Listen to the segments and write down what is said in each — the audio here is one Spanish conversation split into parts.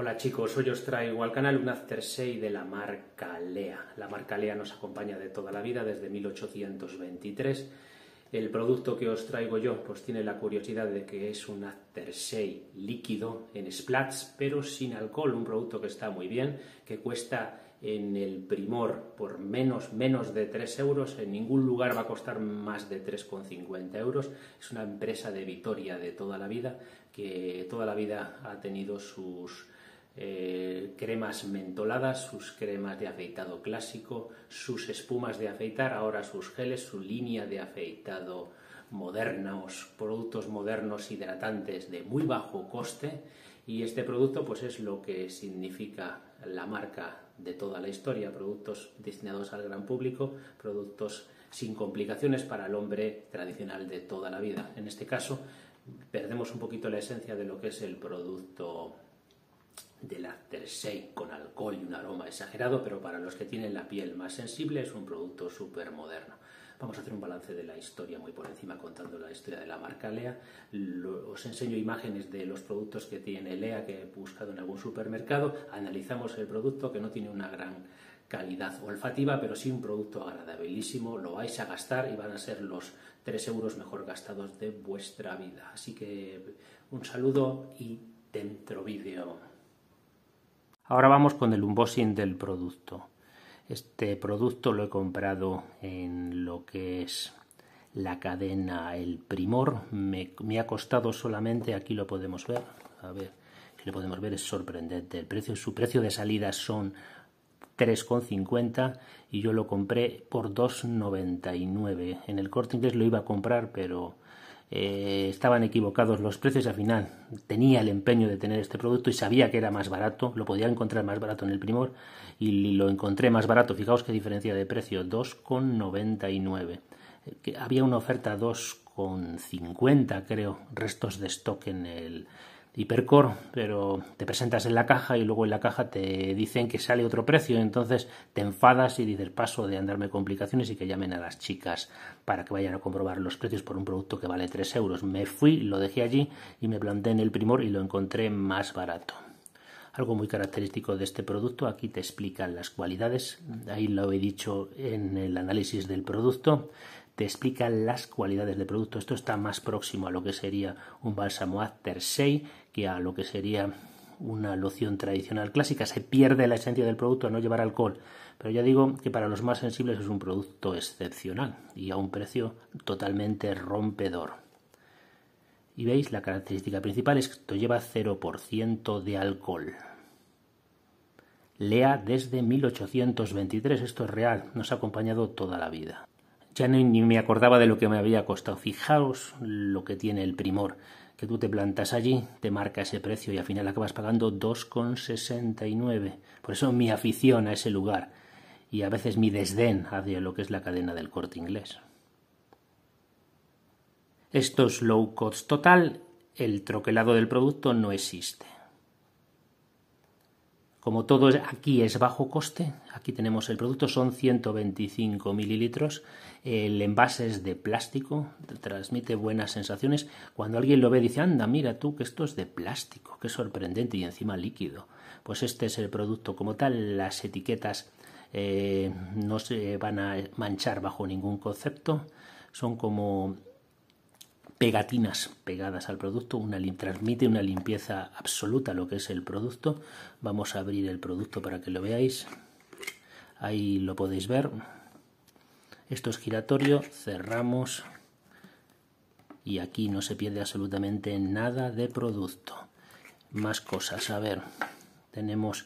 Hola chicos, hoy os traigo al canal un After 6 de la marca Lea. La marca Lea nos acompaña de toda la vida, desde 1823. El producto que os traigo yo pues tiene la curiosidad de que es un After 6 líquido en splats, pero sin alcohol, un producto que está muy bien, que cuesta en el primor por menos, menos de 3 euros, en ningún lugar va a costar más de 3,50 euros. Es una empresa de Vitoria de toda la vida, que toda la vida ha tenido sus eh, cremas mentoladas, sus cremas de afeitado clásico, sus espumas de afeitar, ahora sus geles, su línea de afeitado modernos, productos modernos hidratantes de muy bajo coste y este producto pues es lo que significa la marca de toda la historia, productos destinados al gran público, productos sin complicaciones para el hombre tradicional de toda la vida. En este caso perdemos un poquito la esencia de lo que es el producto del 6 con alcohol y un aroma exagerado, pero para los que tienen la piel más sensible es un producto súper moderno. Vamos a hacer un balance de la historia muy por encima contando la historia de la marca Lea. os enseño imágenes de los productos que tiene Lea que he buscado en algún supermercado. Analizamos el producto que no tiene una gran calidad olfativa, pero sí un producto agradabilísimo. Lo vais a gastar y van a ser los 3 euros mejor gastados de vuestra vida. Así que un saludo y dentro vídeo. Ahora vamos con el unboxing del producto. Este producto lo he comprado en lo que es la cadena El Primor. Me, ha costado solamente, aquí lo podemos ver, a ver, si lo podemos ver es sorprendente. El precio, su precio de salida son 3,50 y yo lo compré por 2,99. En el corte inglés lo iba a comprar, pero eh, estaban equivocados los precios, al final tenía el empeño de tener este producto y sabía que era más barato, lo podía encontrar más barato en el Primor y lo encontré más barato, fijaos qué diferencia de precio, 2,99. Eh, había una oferta 2,50 creo, restos de stock en el, Hipercore, pero te presentas en la caja y luego en la caja te dicen que sale otro precio, entonces te enfadas y dices paso de andarme complicaciones y que llamen a las chicas para que vayan a comprobar los precios por un producto que vale 3 euros. Me fui, lo dejé allí y me planté en el primor y lo encontré más barato. Algo muy característico de este producto, aquí te explican las cualidades, ahí lo he dicho en el análisis del producto te explica las cualidades del producto. Esto está más próximo a lo que sería un bálsamo After que a lo que sería una loción tradicional clásica. Se pierde la esencia del producto al no llevar alcohol, pero ya digo que para los más sensibles es un producto excepcional y a un precio totalmente rompedor. Y veis, la característica principal es que esto lleva 0% de alcohol. Lea desde 1823, esto es real, nos ha acompañado toda la vida. Ya ni, me acordaba de lo que me había costado. Fijaos lo que tiene el primor, que tú te plantas allí, te marca ese precio y al final acabas pagando 2,69. Por eso mi afición a ese lugar y a veces mi desdén hacia lo que es la cadena del corte inglés. Esto es low cost total, el troquelado del producto no existe. Como todo aquí es bajo coste, aquí tenemos el producto, son 125 mililitros el envase es de plástico, transmite buenas sensaciones. Cuando alguien lo ve dice, anda, mira tú que esto es de plástico, qué sorprendente y encima líquido. Pues este es el producto como tal, las etiquetas eh, no se van a manchar bajo ningún concepto, son como pegatinas pegadas al producto, una, transmite una limpieza absoluta lo que es el producto. Vamos a abrir el producto para que lo veáis. Ahí lo podéis ver. Esto es giratorio, cerramos y aquí no se pierde absolutamente nada de producto. Más cosas, a ver, tenemos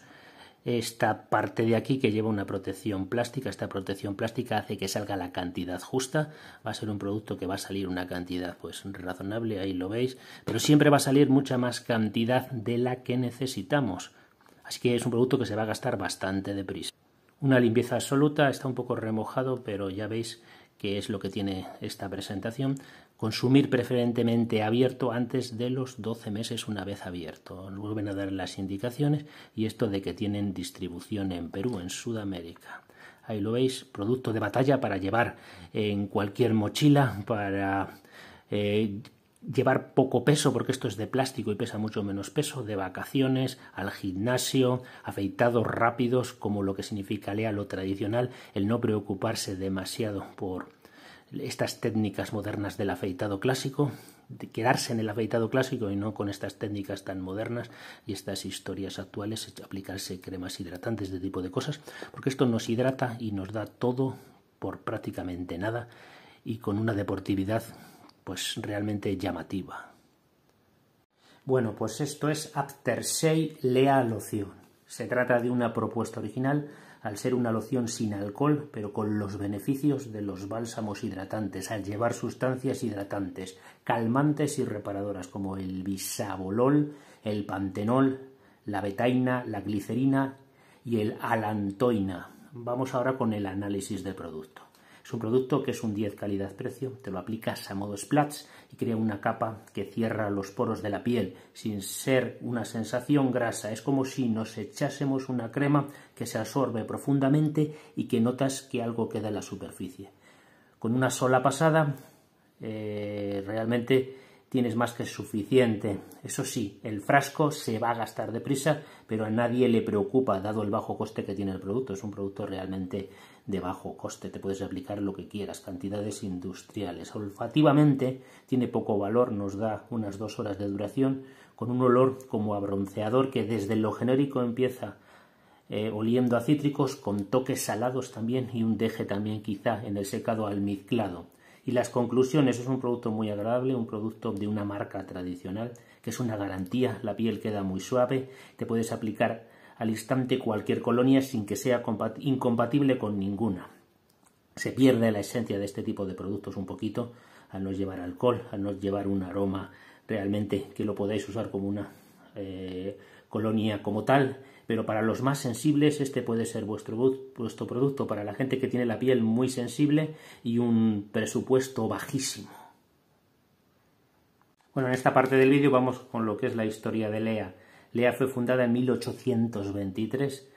esta parte de aquí que lleva una protección plástica. Esta protección plástica hace que salga la cantidad justa. Va a ser un producto que va a salir una cantidad pues razonable, ahí lo veis. Pero siempre va a salir mucha más cantidad de la que necesitamos. Así que es un producto que se va a gastar bastante deprisa una limpieza absoluta, está un poco remojado, pero ya veis que es lo que tiene esta presentación. Consumir preferentemente abierto antes de los 12 meses una vez abierto. Vuelven a dar las indicaciones y esto de que tienen distribución en Perú, en Sudamérica. Ahí lo veis, producto de batalla para llevar en cualquier mochila, para eh, llevar poco peso, porque esto es de plástico y pesa mucho menos peso, de vacaciones, al gimnasio, afeitados rápidos, como lo que significa Lea lo tradicional, el no preocuparse demasiado por estas técnicas modernas del afeitado clásico, de quedarse en el afeitado clásico y no con estas técnicas tan modernas y estas historias actuales, aplicarse cremas hidratantes, de este tipo de cosas, porque esto nos hidrata y nos da todo por prácticamente nada y con una deportividad pues realmente llamativa. Bueno, pues esto es Aptersei Lea Loción. Se trata de una propuesta original al ser una loción sin alcohol, pero con los beneficios de los bálsamos hidratantes, al llevar sustancias hidratantes, calmantes y reparadoras como el bisabolol, el pantenol, la betaina, la glicerina y el alantoina. Vamos ahora con el análisis del producto. Es un producto que es un 10 calidad-precio, te lo aplicas a modo splats y crea una capa que cierra los poros de la piel sin ser una sensación grasa. Es como si nos echásemos una crema que se absorbe profundamente y que notas que algo queda en la superficie. Con una sola pasada, eh, realmente tienes más que suficiente. Eso sí, el frasco se va a gastar deprisa, pero a nadie le preocupa dado el bajo coste que tiene el producto. Es un producto realmente de bajo coste, te puedes aplicar lo que quieras, cantidades industriales. Olfativamente tiene poco valor, nos da unas dos horas de duración, con un olor como a bronceador que desde lo genérico empieza eh, oliendo a cítricos, con toques salados también y un deje también quizá en el secado almizclado. Y las conclusiones, es un producto muy agradable, un producto de una marca tradicional, que es una garantía, la piel queda muy suave, te puedes aplicar al instante cualquier colonia sin que sea incompatible con ninguna. Se pierde la esencia de este tipo de productos un poquito al no llevar alcohol, al no llevar un aroma realmente que lo podáis usar como una eh, colonia como tal pero para los más sensibles este puede ser vuestro, producto, para la gente que tiene la piel muy sensible y un presupuesto bajísimo. Bueno, en esta parte del vídeo vamos con lo que es la historia de Lea. Lea fue fundada en 1823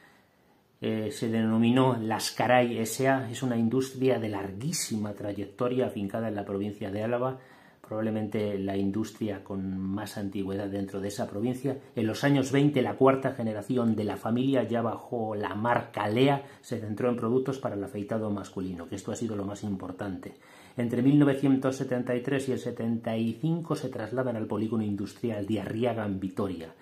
eh, se denominó Lascaray S.A., es una industria de larguísima trayectoria afincada en la provincia de Álava, probablemente la industria con más antigüedad dentro de esa provincia. En los años 20 la cuarta generación de la familia ya bajo la marca Lea se centró en productos para el afeitado masculino, que esto ha sido lo más importante. Entre 1973 y el 75 se trasladan al polígono industrial de Arriaga en Vitoria.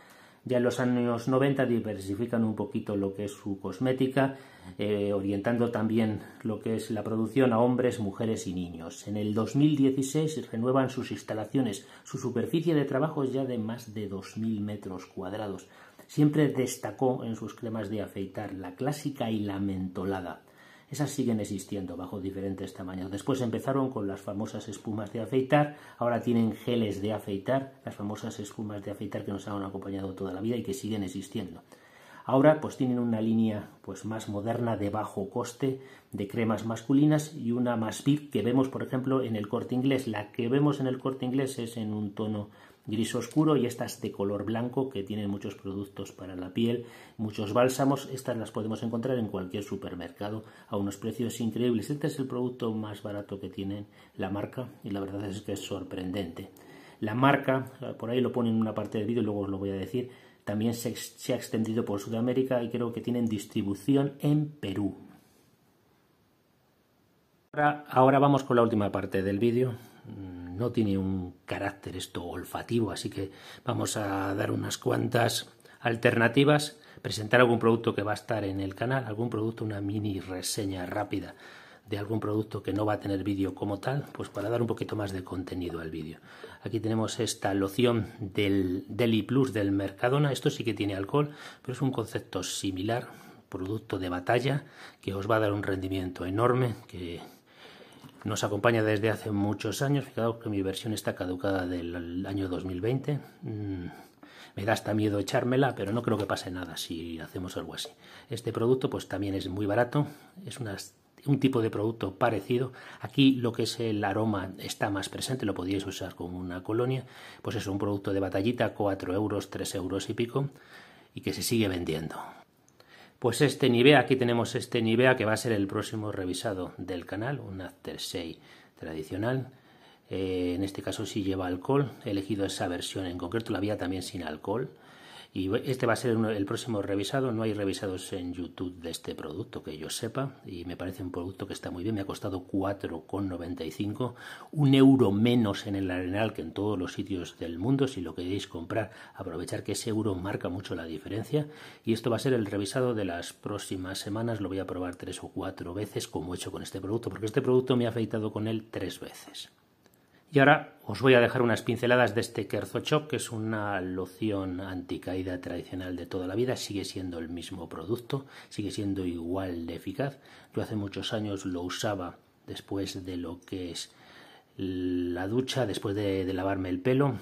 Ya en los años 90 diversifican un poquito lo que es su cosmética, eh, orientando también lo que es la producción a hombres, mujeres y niños. En el 2016 renuevan sus instalaciones, su superficie de trabajo es ya de más de 2.000 metros cuadrados. Siempre destacó en sus cremas de afeitar la clásica y la mentolada. Esas siguen existiendo bajo diferentes tamaños. Después empezaron con las famosas espumas de afeitar, ahora tienen geles de afeitar, las famosas espumas de afeitar que nos han acompañado toda la vida y que siguen existiendo. Ahora pues tienen una línea pues más moderna de bajo coste de cremas masculinas y una más VIP que vemos por ejemplo en el corte inglés. La que vemos en el corte inglés es en un tono gris oscuro y estas de color blanco que tienen muchos productos para la piel, muchos bálsamos, estas las podemos encontrar en cualquier supermercado a unos precios increíbles. Este es el producto más barato que tienen la marca y la verdad es que es sorprendente. La marca, por ahí lo ponen en una parte del vídeo, luego os lo voy a decir, también se, ha extendido por Sudamérica y creo que tienen distribución en Perú. Ahora, ahora vamos con la última parte del vídeo. Mm, no tiene un carácter esto olfativo, así que vamos a dar unas cuantas alternativas, presentar algún producto que va a estar en el canal, algún producto, una mini reseña rápida de algún producto que no va a tener vídeo como tal, pues para dar un poquito más de contenido al vídeo. Aquí tenemos esta loción del Deli Plus del Mercadona. Esto sí que tiene alcohol, pero es un concepto similar, producto de batalla, que os va a dar un rendimiento enorme, que nos acompaña desde hace muchos años. Fijaos que mi versión está caducada del año 2020. Mm, me da hasta miedo echármela, pero no creo que pase nada si hacemos algo así. Este producto pues también es muy barato, es unas un tipo de producto parecido. Aquí lo que es el aroma está más presente, lo podíais usar como una colonia. Pues es un producto de batallita, 4 euros, 3 euros y pico, y que se sigue vendiendo. Pues este Nivea, aquí tenemos este Nivea que va a ser el próximo revisado del canal, un After 6 tradicional. Eh, en este caso sí lleva alcohol, he elegido esa versión en concreto, la había también sin alcohol y este va a ser el próximo revisado. No hay revisados en YouTube de este producto que yo sepa. Y me parece un producto que está muy bien. Me ha costado 4,95. Un euro menos en el arenal que en todos los sitios del mundo. Si lo queréis comprar, aprovechar que ese euro marca mucho la diferencia. Y esto va a ser el revisado de las próximas semanas. Lo voy a probar tres o cuatro veces como he hecho con este producto. Porque este producto me ha afeitado con él tres veces. Y ahora os voy a dejar unas pinceladas de este Kerzochok, que es una loción anticaída tradicional de toda la vida, sigue siendo el mismo producto, sigue siendo igual de eficaz. Yo hace muchos años lo usaba después de lo que es la ducha, después de lavarme el pelo,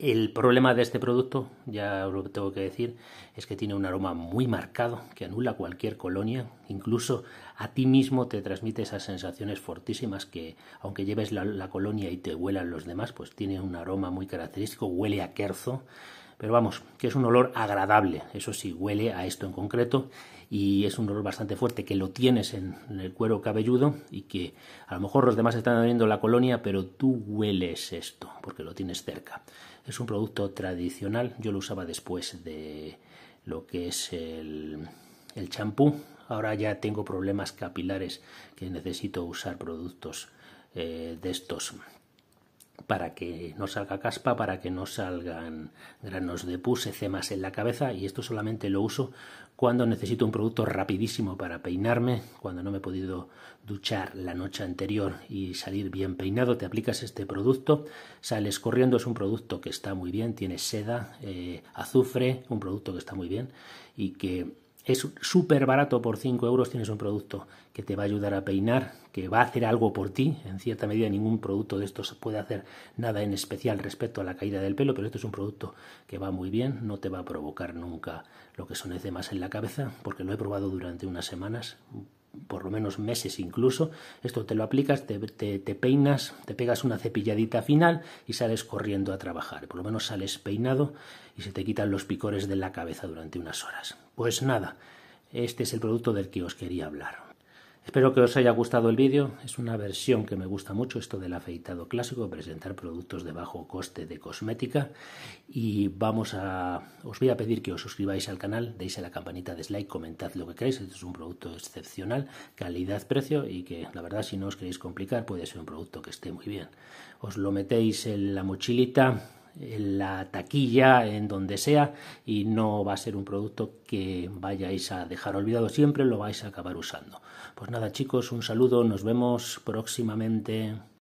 el problema de este producto, ya lo tengo que decir, es que tiene un aroma muy marcado que anula cualquier colonia, incluso a ti mismo te transmite esas sensaciones fortísimas que aunque lleves la, colonia y te huelan los demás, pues tiene un aroma muy característico, huele a querzo, pero vamos, que es un olor agradable, eso sí, huele a esto en concreto y es un olor bastante fuerte que lo tienes en, el cuero cabelludo y que a lo mejor los demás están viendo la colonia, pero tú hueles esto porque lo tienes cerca. Es un producto tradicional, yo lo usaba después de lo que es el champú. Ahora ya tengo problemas capilares que necesito usar productos eh, de estos para que no salga caspa, para que no salgan granos de pus, cemas en la cabeza y esto solamente lo uso cuando necesito un producto rapidísimo para peinarme, cuando no me he podido duchar la noche anterior y salir bien peinado, te aplicas este producto, sales corriendo, es un producto que está muy bien, tiene seda, eh, azufre, un producto que está muy bien y que es súper barato, por 5 euros tienes un producto que te va a ayudar a peinar, que va a hacer algo por ti, en cierta medida ningún producto de estos puede hacer nada en especial respecto a la caída del pelo, pero este es un producto que va muy bien, no te va a provocar nunca lo que son más en la cabeza, porque lo he probado durante unas semanas, por lo menos meses incluso. Esto te lo aplicas, te, te, peinas, te pegas una cepilladita final y sales corriendo a trabajar. Por lo menos sales peinado y se te quitan los picores de la cabeza durante unas horas. Pues nada, este es el producto del que os quería hablar. Espero que os haya gustado el vídeo, es una versión que me gusta mucho esto del afeitado clásico, presentar productos de bajo coste de cosmética y vamos a os voy a pedir que os suscribáis al canal, deis a la campanita de like, comentad lo que queráis, este es un producto excepcional, calidad-precio y que la verdad si no os queréis complicar puede ser un producto que esté muy bien. Os lo metéis en la mochilita la taquilla, en donde sea, y no va a ser un producto que vayáis a dejar olvidado siempre, lo vais a acabar usando. Pues nada chicos, un saludo, nos vemos próximamente.